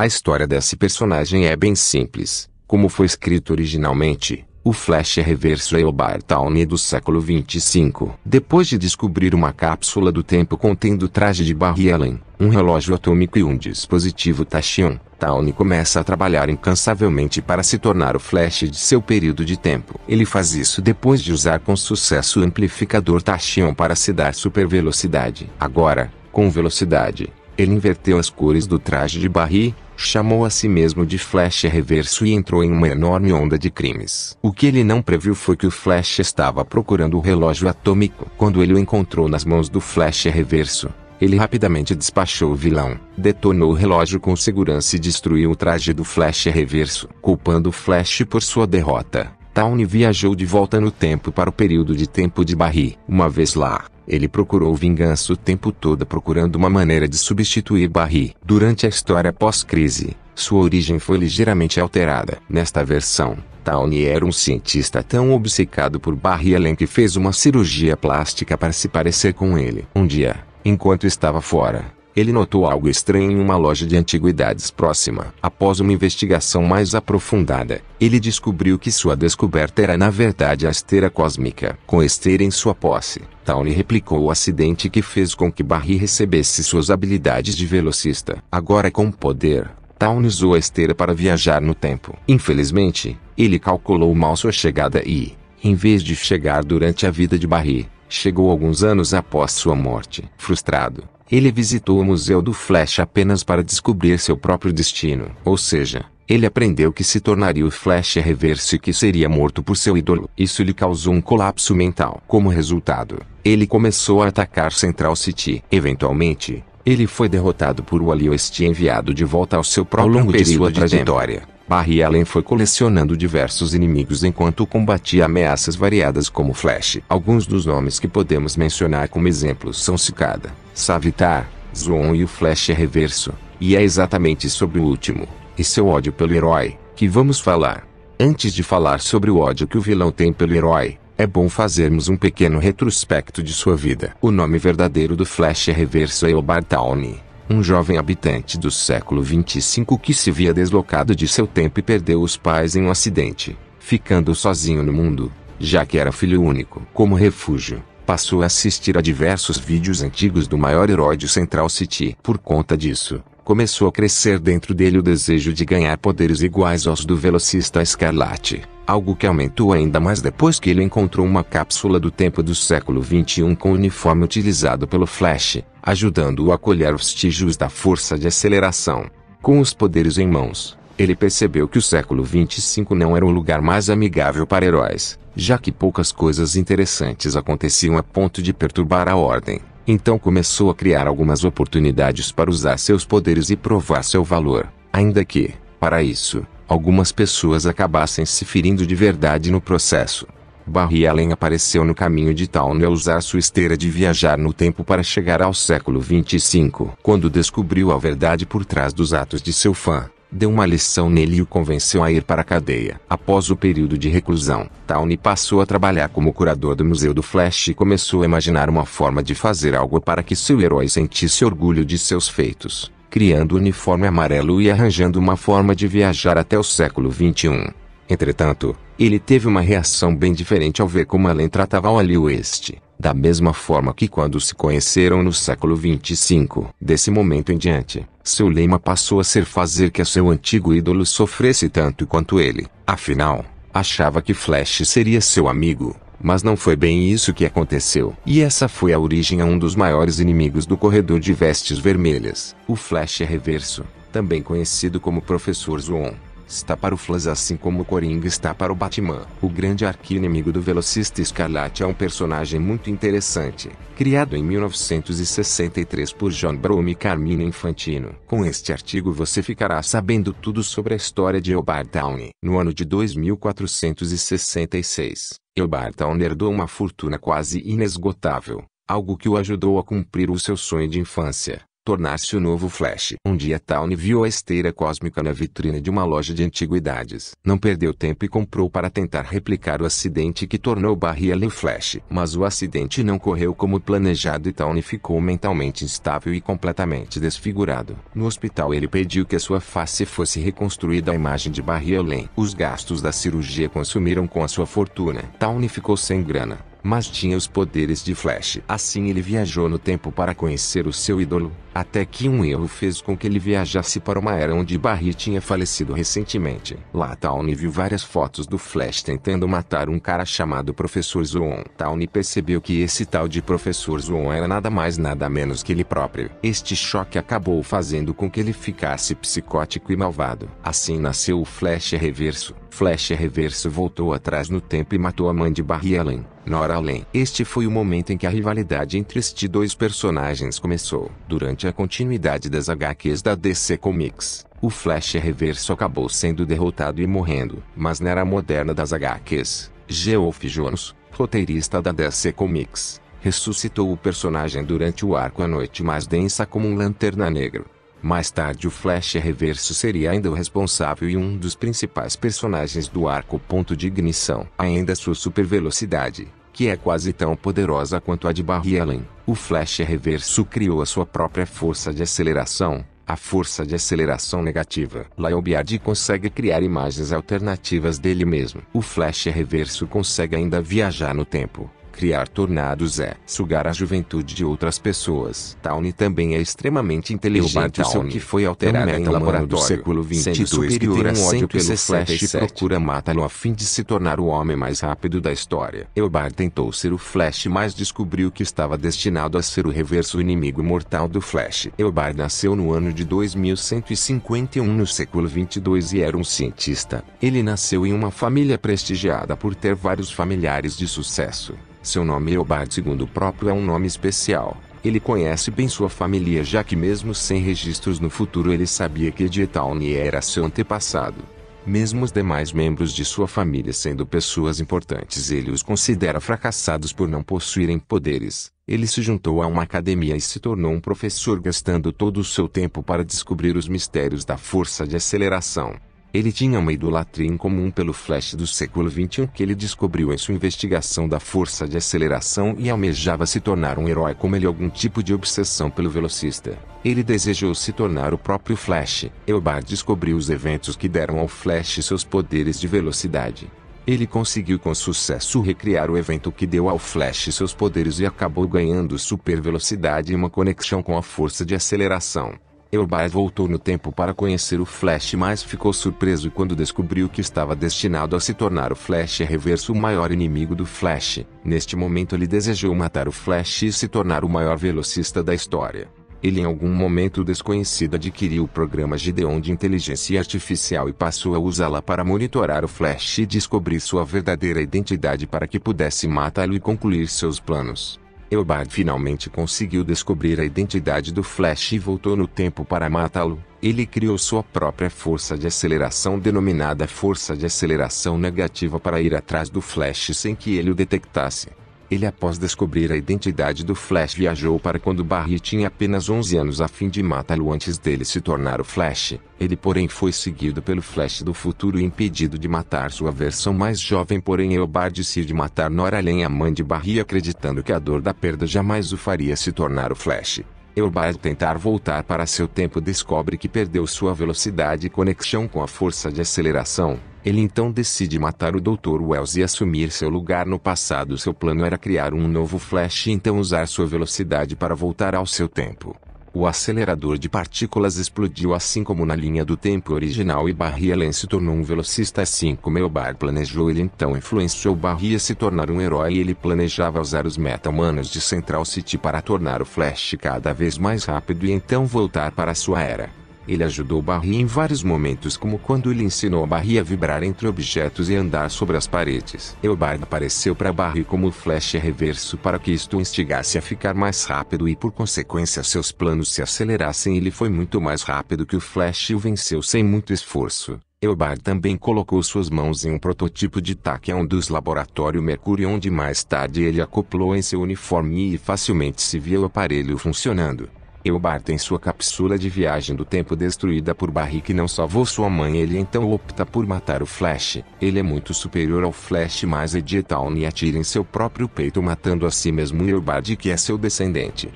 A história desse personagem é bem simples. Como foi escrito originalmente, o Flash é reverso ao Tawny do século 25. Depois de descobrir uma cápsula do tempo contendo traje de Barry Allen, um relógio atômico e um dispositivo Tashion, Tawny começa a trabalhar incansavelmente para se tornar o Flash de seu período de tempo. Ele faz isso depois de usar com sucesso o amplificador Tashion para se dar super velocidade. Agora, com velocidade, ele inverteu as cores do traje de Barry, chamou a si mesmo de Flash Reverso e entrou em uma enorme onda de crimes. O que ele não previu foi que o Flash estava procurando o relógio atômico. Quando ele o encontrou nas mãos do Flash Reverso, ele rapidamente despachou o vilão, detonou o relógio com segurança e destruiu o traje do Flash Reverso, culpando o Flash por sua derrota. Town viajou de volta no tempo para o período de tempo de Barry. Uma vez lá, ele procurou vingança o tempo todo procurando uma maneira de substituir Barry. Durante a história pós-crise, sua origem foi ligeiramente alterada. Nesta versão, Tawny era um cientista tão obcecado por Barry Allen que fez uma cirurgia plástica para se parecer com ele. Um dia, enquanto estava fora, ele notou algo estranho em uma loja de antiguidades próxima. Após uma investigação mais aprofundada, ele descobriu que sua descoberta era na verdade a esteira cósmica, com esteira em sua posse. Tawny replicou o acidente que fez com que Barry recebesse suas habilidades de velocista. Agora com poder, Tawny usou a esteira para viajar no tempo. Infelizmente, ele calculou mal sua chegada e, em vez de chegar durante a vida de Barry, chegou alguns anos após sua morte. Frustrado, ele visitou o Museu do Flash apenas para descobrir seu próprio destino. Ou seja, ele aprendeu que se tornaria o Flash a rever-se e que seria morto por seu ídolo. Isso lhe causou um colapso mental. Como resultado, ele começou a atacar Central City. Eventualmente, ele foi derrotado por Wally West e enviado de volta ao seu próprio ao longo de sua de trajetória. Tempo. Barry Allen foi colecionando diversos inimigos enquanto combatia ameaças variadas como Flash. Alguns dos nomes que podemos mencionar como exemplos são Cicada, Savitar, Zoon e o Flash é reverso, e é exatamente sobre o último, e seu ódio pelo herói, que vamos falar. Antes de falar sobre o ódio que o vilão tem pelo herói, é bom fazermos um pequeno retrospecto de sua vida. O nome verdadeiro do Flash é reverso é Obar Downey, um jovem habitante do século 25 que se via deslocado de seu tempo e perdeu os pais em um acidente, ficando sozinho no mundo, já que era filho único. Como refúgio, passou a assistir a diversos vídeos antigos do maior herói de Central City. Por conta disso, começou a crescer dentro dele o desejo de ganhar poderes iguais aos do velocista escarlate, algo que aumentou ainda mais depois que ele encontrou uma cápsula do tempo do século XXI com o uniforme utilizado pelo Flash, ajudando-o a colher vestígios da força de aceleração. Com os poderes em mãos, ele percebeu que o século 25 não era o lugar mais amigável para heróis, já que poucas coisas interessantes aconteciam a ponto de perturbar a ordem. Então começou a criar algumas oportunidades para usar seus poderes e provar seu valor, ainda que, para isso, algumas pessoas acabassem se ferindo de verdade no processo. Barry Allen apareceu no caminho de Town ao usar sua esteira de viajar no tempo para chegar ao século 25, quando descobriu a verdade por trás dos atos de seu fã deu uma lição nele e o convenceu a ir para a cadeia. Após o período de reclusão, Tawny passou a trabalhar como curador do Museu do Flash e começou a imaginar uma forma de fazer algo para que seu herói sentisse orgulho de seus feitos, criando o uniforme amarelo e arranjando uma forma de viajar até o século XXI. Entretanto, ele teve uma reação bem diferente ao ver como Allen tratava o Ali West da mesma forma que quando se conheceram no século 25. Desse momento em diante, seu lema passou a ser fazer que seu antigo ídolo sofresse tanto quanto ele. Afinal, achava que Flash seria seu amigo, mas não foi bem isso que aconteceu. E essa foi a origem a um dos maiores inimigos do corredor de vestes vermelhas, o Flash é Reverso, também conhecido como Professor Zoon está para o Flash assim como o Coringa está para o Batman. O grande arqui-inimigo do velocista Escarlate é um personagem muito interessante, criado em 1963 por John Broome e Carmine Infantino. Com este artigo você ficará sabendo tudo sobre a história de Hobart Downey. No ano de 2466, Hobart Downey herdou uma fortuna quase inesgotável, algo que o ajudou a cumprir o seu sonho de infância tornar-se o novo Flash. Um dia Tawny viu a esteira cósmica na vitrine de uma loja de antiguidades. Não perdeu tempo e comprou para tentar replicar o acidente que tornou Barry Allen Flash. Mas o acidente não correu como planejado e Tawny ficou mentalmente instável e completamente desfigurado. No hospital ele pediu que a sua face fosse reconstruída à imagem de Barry Allen. Os gastos da cirurgia consumiram com a sua fortuna. Tawny ficou sem grana mas tinha os poderes de Flash. Assim ele viajou no tempo para conhecer o seu ídolo, até que um erro fez com que ele viajasse para uma era onde Barry tinha falecido recentemente. Lá Tawny viu várias fotos do Flash tentando matar um cara chamado Professor Zoon. Tawny percebeu que esse tal de Professor Zoon era nada mais nada menos que ele próprio. Este choque acabou fazendo com que ele ficasse psicótico e malvado. Assim nasceu o Flash Reverso. Flash Reverso voltou atrás no tempo e matou a mãe de Barry Allen Nora Além. Este foi o momento em que a rivalidade entre estes dois personagens começou. Durante a continuidade das HQs da DC Comics, o Flash Reverso acabou sendo derrotado e morrendo. Mas na era moderna das HQs, Geoff Jones, roteirista da DC Comics, ressuscitou o personagem durante o arco A Noite Mais Densa como um Lanterna Negro. Mais tarde, o Flash Reverso seria ainda o responsável e um dos principais personagens do arco. Ponto de ignição. Ainda sua supervelocidade, que é quase tão poderosa quanto a de Barry Allen. O flash reverso criou a sua própria força de aceleração, a força de aceleração negativa. Laiobiad consegue criar imagens alternativas dele mesmo. O flash reverso consegue ainda viajar no tempo criar tornados é sugar a juventude de outras pessoas. Tawny também é extremamente inteligente. o que foi é alterado em laboratório do século XXII e tem um ódio pelo Flash e procura matá-lo a fim de se tornar o homem mais rápido da história. Eobard tentou ser o Flash mas descobriu que estava destinado a ser o reverso inimigo mortal do Flash. Eobard nasceu no ano de 2151 no século 22 e era um cientista. Ele nasceu em uma família prestigiada por ter vários familiares de sucesso. Seu nome Eobard, segundo o próprio, é um nome especial. Ele conhece bem sua família, já que, mesmo sem registros no futuro, ele sabia que Editauni era seu antepassado. Mesmo os demais membros de sua família sendo pessoas importantes, ele os considera fracassados por não possuírem poderes. Ele se juntou a uma academia e se tornou um professor, gastando todo o seu tempo para descobrir os mistérios da força de aceleração. Ele tinha uma idolatria em comum pelo flash do século XXI que ele descobriu em sua investigação da força de aceleração e almejava se tornar um herói como ele algum tipo de obsessão pelo velocista. Ele desejou se tornar o próprio Flash. Eobard descobriu os eventos que deram ao Flash seus poderes de velocidade. Ele conseguiu com sucesso recriar o evento que deu ao Flash seus poderes e acabou ganhando super velocidade e uma conexão com a força de aceleração. Eubaid voltou no tempo para conhecer o Flash, mas ficou surpreso quando descobriu que estava destinado a se tornar o Flash Reverso o maior inimigo do Flash. Neste momento, ele desejou matar o Flash e se tornar o maior velocista da história. Ele, em algum momento desconhecido, adquiriu o programa Gideon de inteligência artificial e passou a usá-la para monitorar o Flash e descobrir sua verdadeira identidade para que pudesse matá-lo e concluir seus planos. Eobard finalmente conseguiu descobrir a identidade do Flash e voltou no tempo para matá-lo. Ele criou sua própria força de aceleração denominada força de aceleração negativa para ir atrás do Flash sem que ele o detectasse. Ele após descobrir a identidade do Flash viajou para quando Barry tinha apenas 11 anos a fim de matá-lo antes dele se tornar o Flash. Ele porém foi seguido pelo Flash do futuro e impedido de matar sua versão mais jovem porém Eobard decide matar Nora Lane a mãe de Barry acreditando que a dor da perda jamais o faria se tornar o Flash. Eobard tentar voltar para seu tempo descobre que perdeu sua velocidade e conexão com a força de aceleração. Ele então decide matar o Dr. Wells e assumir seu lugar no passado. Seu plano era criar um novo Flash e então usar sua velocidade para voltar ao seu tempo. O acelerador de partículas explodiu assim como na linha do tempo original e Barry Allen se tornou um velocista assim como Elbar planejou. Ele então influenciou Barry a se tornar um herói e ele planejava usar os meta-humanos de Central City para tornar o Flash cada vez mais rápido e então voltar para sua era. Ele ajudou Barry em vários momentos, como quando ele ensinou Barry a vibrar entre objetos e andar sobre as paredes. Eobard apareceu para Barry como flash reverso para que isto o instigasse a ficar mais rápido e por consequência seus planos se acelerassem. Ele foi muito mais rápido que o Flash e o venceu sem muito esforço. Eobard também colocou suas mãos em um protótipo de Tachyon dos Laboratório Mercury, onde mais tarde ele acoplou em seu uniforme e facilmente se via o aparelho funcionando. Eu Bart em sua cápsula de viagem do tempo destruída por Barry que não salvou sua mãe ele então opta por matar o Flash. Ele é muito superior ao Flash mas é Edgetown e atira em seu próprio peito matando a si mesmo Eobard que é seu descendente.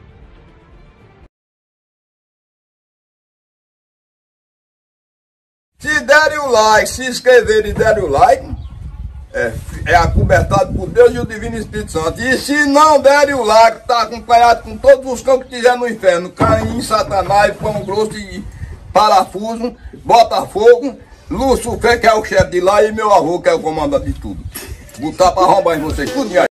Se derem o like, se inscreverem e derem o like, é, é acobertado por Deus e o Divino Espírito Santo. E se não derem o lago, está acompanhado com todos os cães que tiver no inferno, Caim, Satanás, Pão Grosso e Parafuso, Botafogo, Lúcio, que é o chefe de lá, e meu avô, que é o comandante de tudo. Botar para arrombar em vocês, tudo aí.